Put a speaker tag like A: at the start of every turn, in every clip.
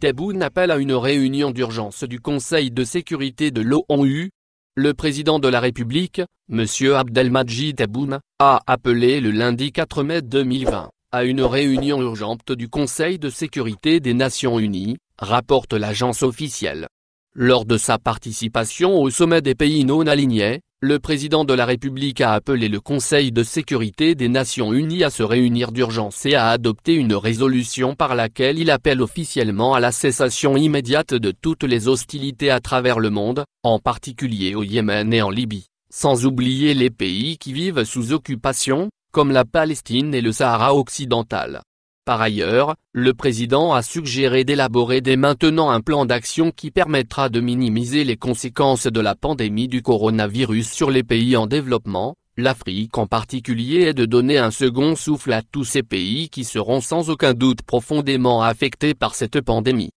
A: Tebboune appelle à une réunion d'urgence du Conseil de sécurité de l'ONU. Le président de la République, M. Abdelmadjid Tebboune, a appelé le lundi 4 mai 2020 à une réunion urgente du Conseil de sécurité des Nations Unies, rapporte l'agence officielle. Lors de sa participation au sommet des pays non alignés, le président de la République a appelé le Conseil de sécurité des Nations Unies à se réunir d'urgence et à adopter une résolution par laquelle il appelle officiellement à la cessation immédiate de toutes les hostilités à travers le monde, en particulier au Yémen et en Libye, sans oublier les pays qui vivent sous occupation, comme la Palestine et le Sahara occidental. Par ailleurs, le président a suggéré d'élaborer dès maintenant un plan d'action qui permettra de minimiser les conséquences de la pandémie du coronavirus sur les pays en développement, l'Afrique en particulier et de donner un second souffle à tous ces pays qui seront sans aucun doute profondément affectés par cette pandémie.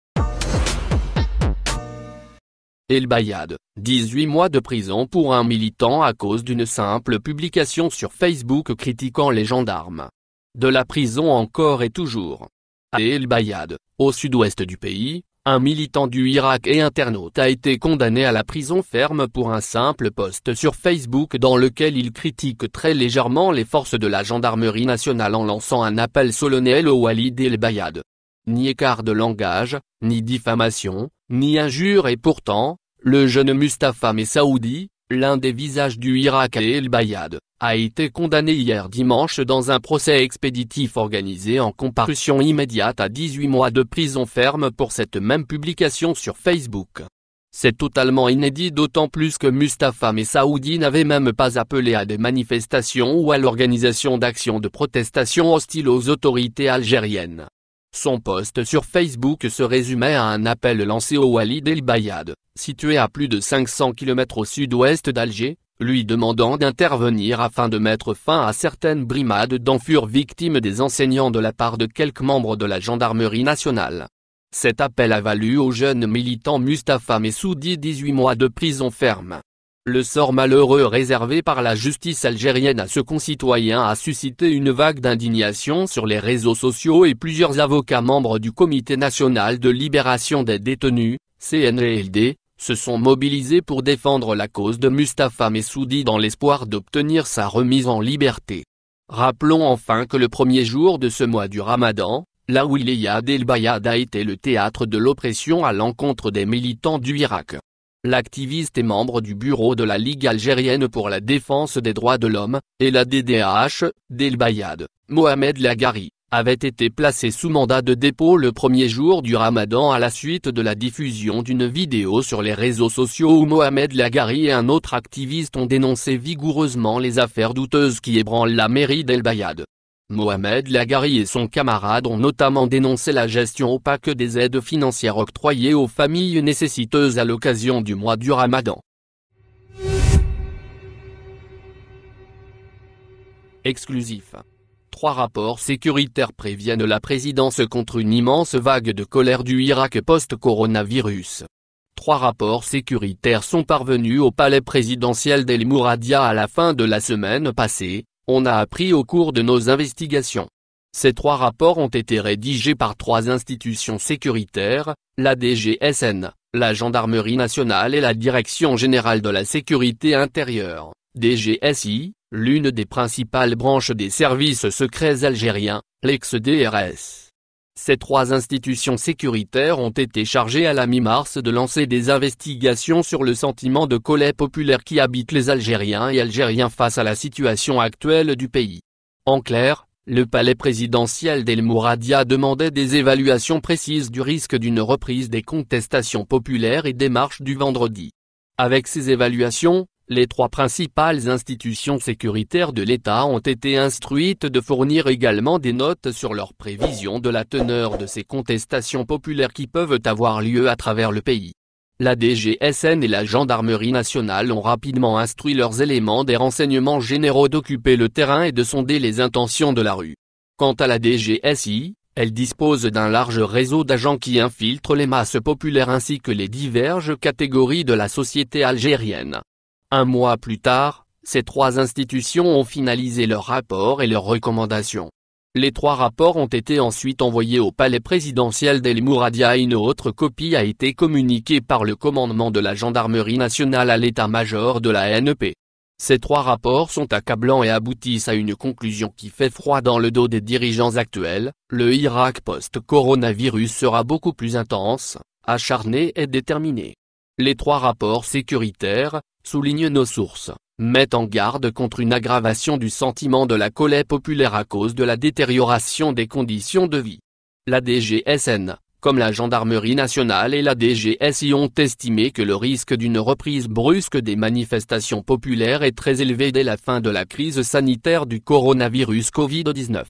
A: El Bayad, 18 mois de prison pour un militant à cause d'une simple publication sur Facebook critiquant les gendarmes de la prison encore et toujours. À El Bayad, au sud-ouest du pays, un militant du Irak et internaute a été condamné à la prison ferme pour un simple post sur Facebook dans lequel il critique très légèrement les forces de la gendarmerie nationale en lançant un appel solennel au Walid El Bayad. Ni écart de langage, ni diffamation, ni injure et pourtant, le jeune Mustapha Messaoudi, l'un des visages du Irak et El Bayad, a été condamné hier dimanche dans un procès expéditif organisé en comparution immédiate à 18 mois de prison ferme pour cette même publication sur Facebook. C'est totalement inédit d'autant plus que Mustafa Messaoudi n'avait même pas appelé à des manifestations ou à l'organisation d'actions de protestation hostiles aux autorités algériennes. Son poste sur Facebook se résumait à un appel lancé au Walid El Bayad, situé à plus de 500 km au sud-ouest d'Alger, lui demandant d'intervenir afin de mettre fin à certaines brimades dont furent victimes des enseignants de la part de quelques membres de la gendarmerie nationale. Cet appel a valu au jeune militant Mustafa Messoudi 18 mois de prison ferme. Le sort malheureux réservé par la justice algérienne à ce concitoyen a suscité une vague d'indignation sur les réseaux sociaux et plusieurs avocats membres du Comité national de libération des détenus, CNLD, se sont mobilisés pour défendre la cause de Mustapha Messoudi dans l'espoir d'obtenir sa remise en liberté. Rappelons enfin que le premier jour de ce mois du Ramadan, la Wilaya d'El Bayad a été le théâtre de l'oppression à l'encontre des militants du Irak. L'activiste et membre du bureau de la Ligue algérienne pour la défense des droits de l'homme, et la DDAH, d'El Bayad, Mohamed Lagari, avait été placé sous mandat de dépôt le premier jour du ramadan à la suite de la diffusion d'une vidéo sur les réseaux sociaux où Mohamed Lagari et un autre activiste ont dénoncé vigoureusement les affaires douteuses qui ébranlent la mairie d'El Bayad. Mohamed Lagari et son camarade ont notamment dénoncé la gestion opaque des aides financières octroyées aux familles nécessiteuses à l'occasion du mois du Ramadan. Exclusif. Trois rapports sécuritaires préviennent la présidence contre une immense vague de colère du Irak post-coronavirus. Trois rapports sécuritaires sont parvenus au palais présidentiel d'El Mouradia à la fin de la semaine passée, on a appris au cours de nos investigations. Ces trois rapports ont été rédigés par trois institutions sécuritaires, la DGSN, la Gendarmerie nationale et la Direction générale de la sécurité intérieure, DGSI, l'une des principales branches des services secrets algériens, l'ex-DRS. Ces trois institutions sécuritaires ont été chargées à la mi-mars de lancer des investigations sur le sentiment de colère populaire qui habite les Algériens et Algériens face à la situation actuelle du pays. En clair, le palais présidentiel d'El Mouradia demandait des évaluations précises du risque d'une reprise des contestations populaires et des marches du vendredi. Avec ces évaluations, les trois principales institutions sécuritaires de l'État ont été instruites de fournir également des notes sur leurs prévisions de la teneur de ces contestations populaires qui peuvent avoir lieu à travers le pays. La DGSN et la Gendarmerie nationale ont rapidement instruit leurs éléments des renseignements généraux d'occuper le terrain et de sonder les intentions de la rue. Quant à la DGSI, elle dispose d'un large réseau d'agents qui infiltrent les masses populaires ainsi que les diverses catégories de la société algérienne. Un mois plus tard, ces trois institutions ont finalisé leurs rapports et leurs recommandations. Les trois rapports ont été ensuite envoyés au palais présidentiel d'El Mouradia et une autre copie a été communiquée par le commandement de la gendarmerie nationale à l'état-major de la NEP. Ces trois rapports sont accablants et aboutissent à une conclusion qui fait froid dans le dos des dirigeants actuels, le Irak post-coronavirus sera beaucoup plus intense, acharné et déterminé. Les trois rapports sécuritaires, soulignent nos sources, mettent en garde contre une aggravation du sentiment de la colère populaire à cause de la détérioration des conditions de vie. La DGSN, comme la Gendarmerie nationale et la DGSI ont estimé que le risque d'une reprise brusque des manifestations populaires est très élevé dès la fin de la crise sanitaire du coronavirus Covid-19.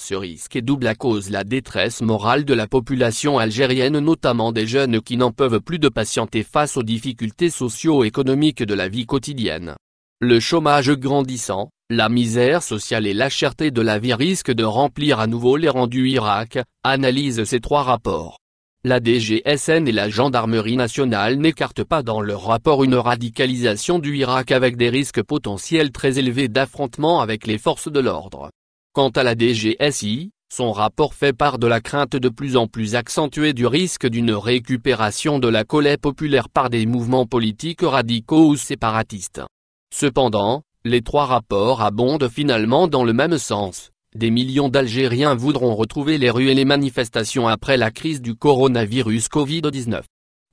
A: Ce risque est double à cause la détresse morale de la population algérienne notamment des jeunes qui n'en peuvent plus de patienter face aux difficultés socio-économiques de la vie quotidienne. Le chômage grandissant, la misère sociale et la cherté de la vie risquent de remplir à nouveau les rangs du Irak, analysent ces trois rapports. La DGSN et la Gendarmerie nationale n'écartent pas dans leur rapport une radicalisation du Irak avec des risques potentiels très élevés d'affrontement avec les forces de l'ordre. Quant à la DGSI, son rapport fait part de la crainte de plus en plus accentuée du risque d'une récupération de la colère populaire par des mouvements politiques radicaux ou séparatistes. Cependant, les trois rapports abondent finalement dans le même sens. Des millions d'Algériens voudront retrouver les rues et les manifestations après la crise du coronavirus Covid-19.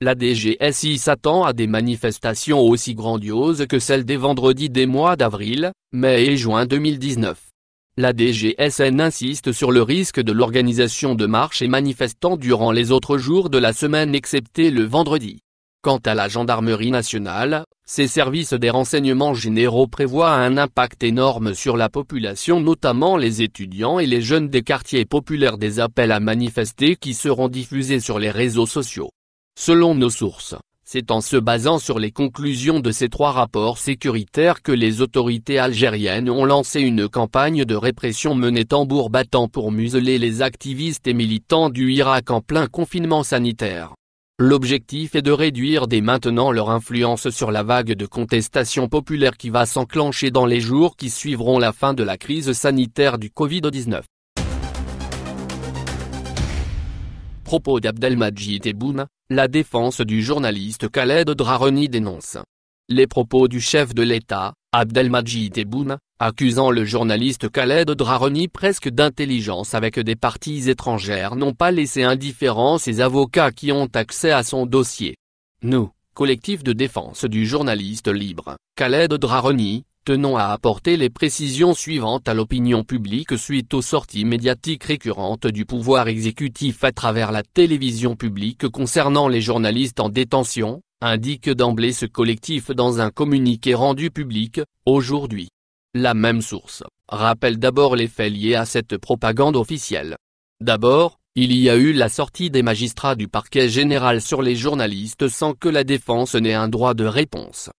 A: La DGSI s'attend à des manifestations aussi grandioses que celles des vendredis des mois d'avril, mai et juin 2019. La DGSN insiste sur le risque de l'organisation de marches et manifestants durant les autres jours de la semaine excepté le vendredi. Quant à la gendarmerie nationale, ses services des renseignements généraux prévoient un impact énorme sur la population notamment les étudiants et les jeunes des quartiers populaires des appels à manifester qui seront diffusés sur les réseaux sociaux. Selon nos sources, c'est en se basant sur les conclusions de ces trois rapports sécuritaires que les autorités algériennes ont lancé une campagne de répression menée tambour battant pour museler les activistes et militants du Irak en plein confinement sanitaire. L'objectif est de réduire dès maintenant leur influence sur la vague de contestation populaire qui va s'enclencher dans les jours qui suivront la fin de la crise sanitaire du Covid-19. Propos d'Abdelmajid Ebouna la défense du journaliste Khaled Draroni dénonce les propos du chef de l'État, Abdelmajid Tebboune, accusant le journaliste Khaled Draroni presque d'intelligence avec des parties étrangères n'ont pas laissé indifférents ses avocats qui ont accès à son dossier. Nous, collectif de défense du journaliste libre, Khaled Draroni, tenons à apporter les précisions suivantes à l'opinion publique suite aux sorties médiatiques récurrentes du pouvoir exécutif à travers la télévision publique concernant les journalistes en détention, indique d'emblée ce collectif dans un communiqué rendu public, aujourd'hui. La même source rappelle d'abord les faits liés à cette propagande officielle. D'abord, il y a eu la sortie des magistrats du parquet général sur les journalistes sans que la défense n'ait un droit de réponse.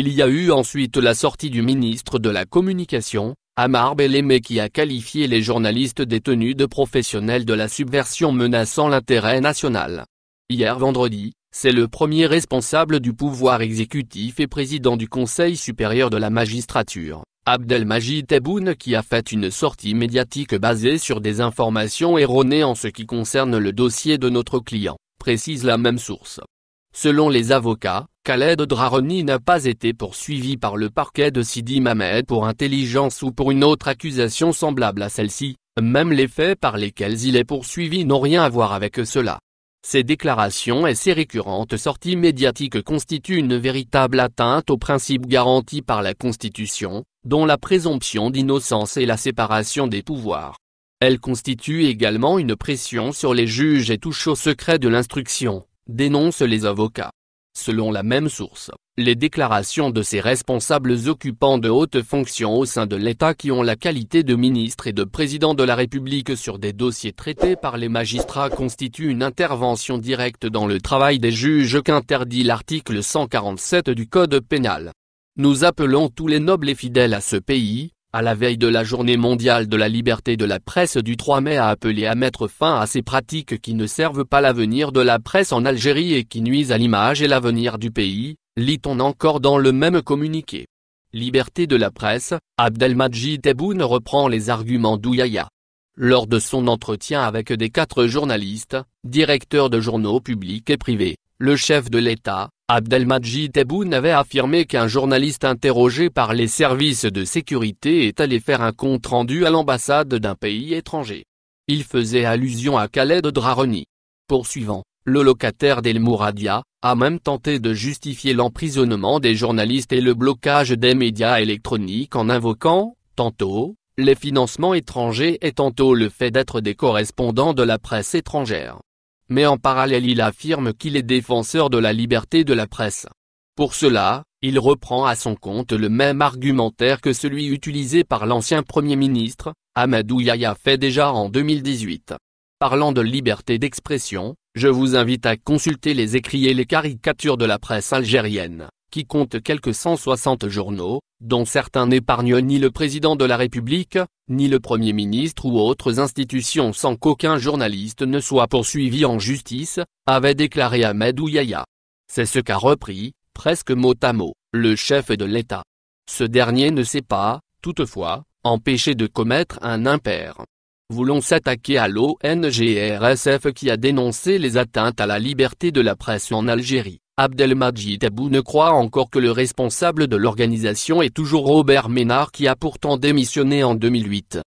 A: Il y a eu ensuite la sortie du ministre de la Communication, Amar Belémé qui a qualifié les journalistes détenus de professionnels de la subversion menaçant l'intérêt national. Hier vendredi, c'est le premier responsable du pouvoir exécutif et président du Conseil supérieur de la magistrature, Abdelmajid Tebboune qui a fait une sortie médiatique basée sur des informations erronées en ce qui concerne le dossier de notre client, précise la même source. Selon les avocats, Khaled Draroni n'a pas été poursuivi par le parquet de Sidi Mamed pour intelligence ou pour une autre accusation semblable à celle-ci, même les faits par lesquels il est poursuivi n'ont rien à voir avec cela. Ces déclarations et ces récurrentes sorties médiatiques constituent une véritable atteinte aux principes garantis par la Constitution, dont la présomption d'innocence et la séparation des pouvoirs. Elles constituent également une pression sur les juges et touchent au secret de l'instruction dénoncent les avocats. Selon la même source, les déclarations de ces responsables occupant de hautes fonctions au sein de l'État qui ont la qualité de ministre et de président de la République sur des dossiers traités par les magistrats constituent une intervention directe dans le travail des juges qu'interdit l'article 147 du Code pénal. Nous appelons tous les nobles et fidèles à ce pays, à la veille de la journée mondiale de la liberté de la presse du 3 mai a appelé à mettre fin à ces pratiques qui ne servent pas l'avenir de la presse en Algérie et qui nuisent à l'image et l'avenir du pays, lit-on encore dans le même communiqué. Liberté de la presse, Abdelmajid Tebboune reprend les arguments d'Ouyaya. Lors de son entretien avec des quatre journalistes, directeurs de journaux publics et privés, le chef de l'État, Abdelmadjid Tebboune avait affirmé qu'un journaliste interrogé par les services de sécurité est allé faire un compte-rendu à l'ambassade d'un pays étranger. Il faisait allusion à Khaled Draroni. Poursuivant, le locataire d'El Mouradia, a même tenté de justifier l'emprisonnement des journalistes et le blocage des médias électroniques en invoquant, tantôt, les financements étrangers et tantôt le fait d'être des correspondants de la presse étrangère mais en parallèle il affirme qu'il est défenseur de la liberté de la presse. Pour cela, il reprend à son compte le même argumentaire que celui utilisé par l'ancien Premier ministre, Amadou Yaya fait déjà en 2018. Parlant de liberté d'expression, je vous invite à consulter les écrits et les caricatures de la presse algérienne qui compte quelques 160 journaux, dont certains n'épargnent ni le président de la République, ni le Premier ministre ou autres institutions sans qu'aucun journaliste ne soit poursuivi en justice, avait déclaré Ahmed Ouyaya. C'est ce qu'a repris, presque mot à mot, le chef de l'État. Ce dernier ne s'est pas, toutefois, empêché de commettre un impair. Voulons s'attaquer à l'ONGRSF qui a dénoncé les atteintes à la liberté de la presse en Algérie. Abdelmajid Abou ne croit encore que le responsable de l'organisation est toujours Robert Ménard qui a pourtant démissionné en 2008.